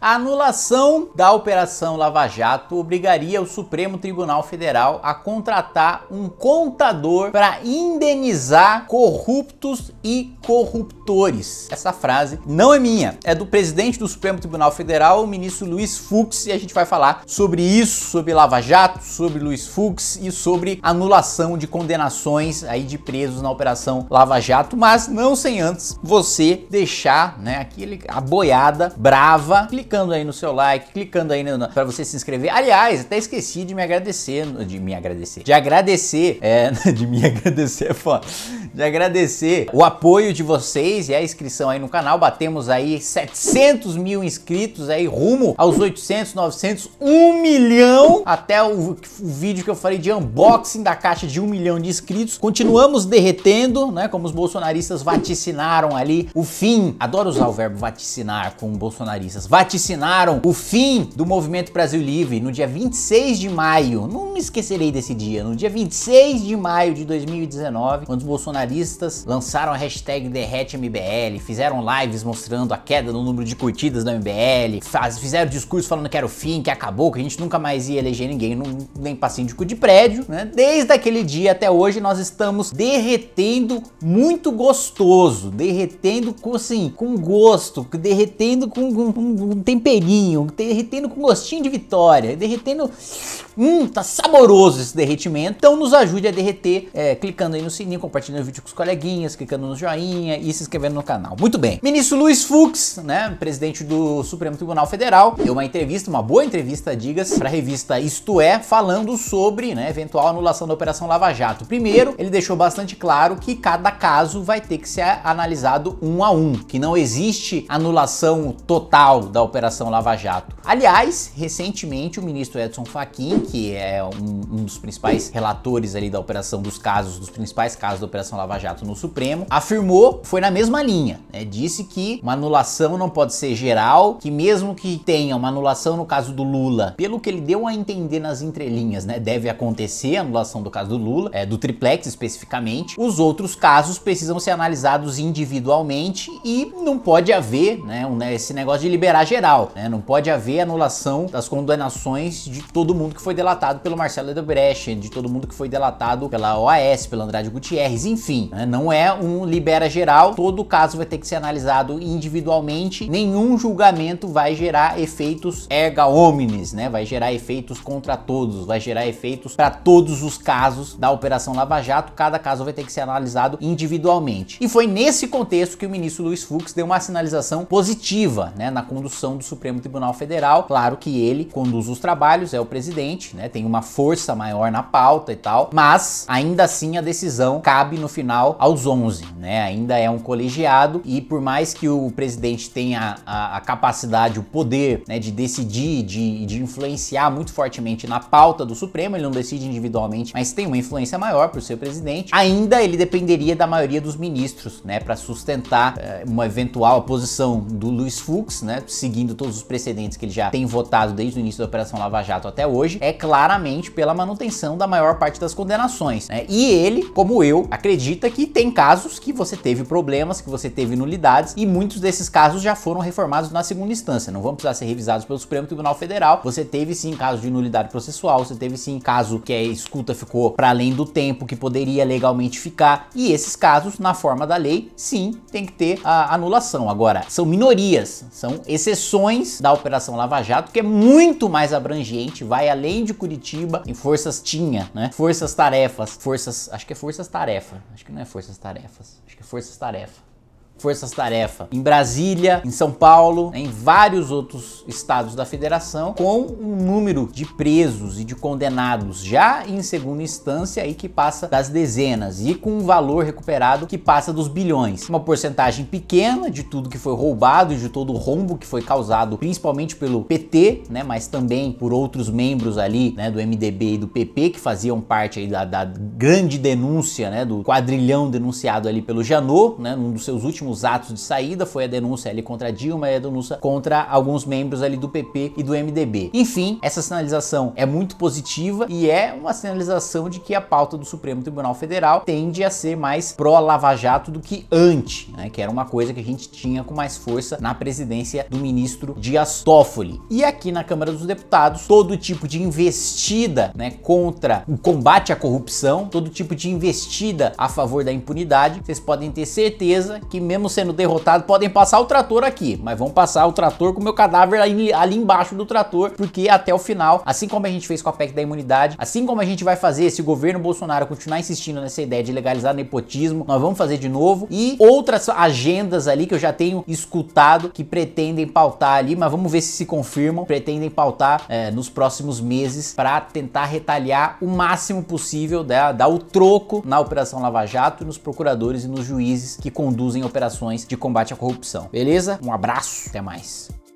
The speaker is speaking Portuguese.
A anulação da Operação Lava Jato obrigaria o Supremo Tribunal Federal a contratar um contador para indenizar corruptos e corruptores. Essa frase não é minha, é do presidente do Supremo Tribunal Federal, o ministro Luiz Fux, e a gente vai falar sobre isso, sobre Lava Jato, sobre Luiz Fux e sobre anulação de condenações aí de presos na Operação Lava Jato, mas não sem antes você deixar, né, aquele a boiada brava clicando aí no seu like, clicando aí para você se inscrever. Aliás, até esqueci de me agradecer, de me agradecer, de agradecer, é, de me agradecer, é foda, de agradecer o apoio de vocês e a inscrição aí no canal. Batemos aí 700 mil inscritos aí rumo aos 800, 900, 1 um milhão, até o, o, vídeo que eu falei de unboxing da caixa de um milhão de inscritos. Continuamos derretendo, né? Como os bolsonaristas vaticinaram ali o fim. Adoro usar o verbo vaticinar com bolsonaristas. Vaticinaram o fim do movimento Brasil Livre no dia 26 de maio. Não me esquecerei desse dia. No dia 26 de maio de 2019, quando os bolsonaristas lançaram a hashtag DerreteMBL, fizeram lives mostrando a queda no número de curtidas da MBL, faz, fizeram discurso falando que era o fim, que acabou, que a gente gente nunca mais ia eleger ninguém, nem pra síndico de prédio, né? Desde aquele dia até hoje nós estamos derretendo muito gostoso, derretendo com, assim, com gosto, derretendo com, um temperinho, derretendo com gostinho de vitória, derretendo... Hum, tá saboroso esse derretimento, então nos ajude a derreter é, clicando aí no sininho, compartilhando o vídeo com os coleguinhas, clicando no joinha e se inscrevendo no canal. Muito bem. Ministro Luiz Fux, né, presidente do Supremo Tribunal Federal, deu uma entrevista, uma boa entrevista, diga para a revista Isto É, falando sobre né, eventual anulação da Operação Lava Jato. Primeiro, ele deixou bastante claro que cada caso vai ter que ser analisado um a um, que não existe anulação total da Operação Lava Jato. Aliás, recentemente o ministro Edson Fachin, que é um, um dos principais relatores ali da operação dos casos, dos principais casos da Operação Lava Jato no Supremo, afirmou, foi na mesma linha, né, disse que uma anulação não pode ser geral, que mesmo que tenha uma anulação no caso do Lula pelo que ele deu a entender nas entrelinhas, né, deve acontecer a anulação do caso do Lula, é, do triplex especificamente. Os outros casos precisam ser analisados individualmente e não pode haver né, um, né, esse negócio de liberar geral. Né, não pode haver anulação das condenações de todo mundo que foi delatado pelo Marcelo Odebrecht, de todo mundo que foi delatado pela OAS, pelo Andrade Gutierrez, enfim. Né, não é um libera geral, todo caso vai ter que ser analisado individualmente, nenhum julgamento vai gerar efeitos erga omnes, né? vai gerar efeitos contra todos, vai gerar efeitos para todos os casos da Operação Lava Jato, cada caso vai ter que ser analisado individualmente. E foi nesse contexto que o ministro Luiz Fux deu uma sinalização positiva, né, na condução do Supremo Tribunal Federal. Claro que ele conduz os trabalhos, é o presidente, né, tem uma força maior na pauta e tal, mas ainda assim a decisão cabe no final aos 11, né? Ainda é um colegiado e por mais que o presidente tenha a, a capacidade, o poder, né, de decidir, de, de influenciar influenciar muito fortemente na pauta do Supremo, ele não decide individualmente, mas tem uma influência maior para o seu presidente. Ainda ele dependeria da maioria dos ministros, né, para sustentar eh, uma eventual posição do Luiz Fux, né, seguindo todos os precedentes que ele já tem votado desde o início da Operação Lava Jato até hoje, é claramente pela manutenção da maior parte das condenações. Né? E ele, como eu, acredita que tem casos que você teve problemas, que você teve nulidades, e muitos desses casos já foram reformados na segunda instância, não vão precisar ser revisados pelo Supremo Tribunal Federal. Você teve teve sim caso de nulidade processual, você teve sim caso que a escuta ficou para além do tempo que poderia legalmente ficar, e esses casos, na forma da lei, sim, tem que ter a anulação. Agora, são minorias, são exceções da Operação Lava Jato, que é muito mais abrangente, vai além de Curitiba, em forças tinha, né? Forças tarefas, forças, acho que é forças tarefa, acho que não é forças tarefas, acho que é forças tarefa forças-tarefa em Brasília, em São Paulo, né, em vários outros estados da federação, com um número de presos e de condenados já em segunda instância aí que passa das dezenas e com um valor recuperado que passa dos bilhões. Uma porcentagem pequena de tudo que foi roubado e de todo o rombo que foi causado principalmente pelo PT, né, mas também por outros membros ali, né, do MDB e do PP que faziam parte aí da, da grande denúncia, né, do quadrilhão denunciado ali pelo Janot, né, num dos seus últimos nos atos de saída, foi a denúncia ali contra Dilma e a denúncia contra alguns membros ali do PP e do MDB. Enfim, essa sinalização é muito positiva e é uma sinalização de que a pauta do Supremo Tribunal Federal tende a ser mais pró-Lava Jato do que antes né? Que era uma coisa que a gente tinha com mais força na presidência do ministro Dias Toffoli. E aqui na Câmara dos Deputados, todo tipo de investida, né, contra o combate à corrupção, todo tipo de investida a favor da impunidade, vocês podem ter certeza que mesmo mesmo sendo derrotado, podem passar o trator aqui, mas vão passar o trator com o meu cadáver ali, ali embaixo do trator, porque até o final, assim como a gente fez com a PEC da imunidade, assim como a gente vai fazer se o governo Bolsonaro continuar insistindo nessa ideia de legalizar nepotismo, nós vamos fazer de novo e outras agendas ali que eu já tenho escutado que pretendem pautar ali, mas vamos ver se se confirmam, pretendem pautar é, nos próximos meses para tentar retaliar o máximo possível, né, dar o troco na Operação Lava Jato, nos procuradores e nos juízes que conduzem a Operação ações de combate à corrupção. Beleza? Um abraço, até mais.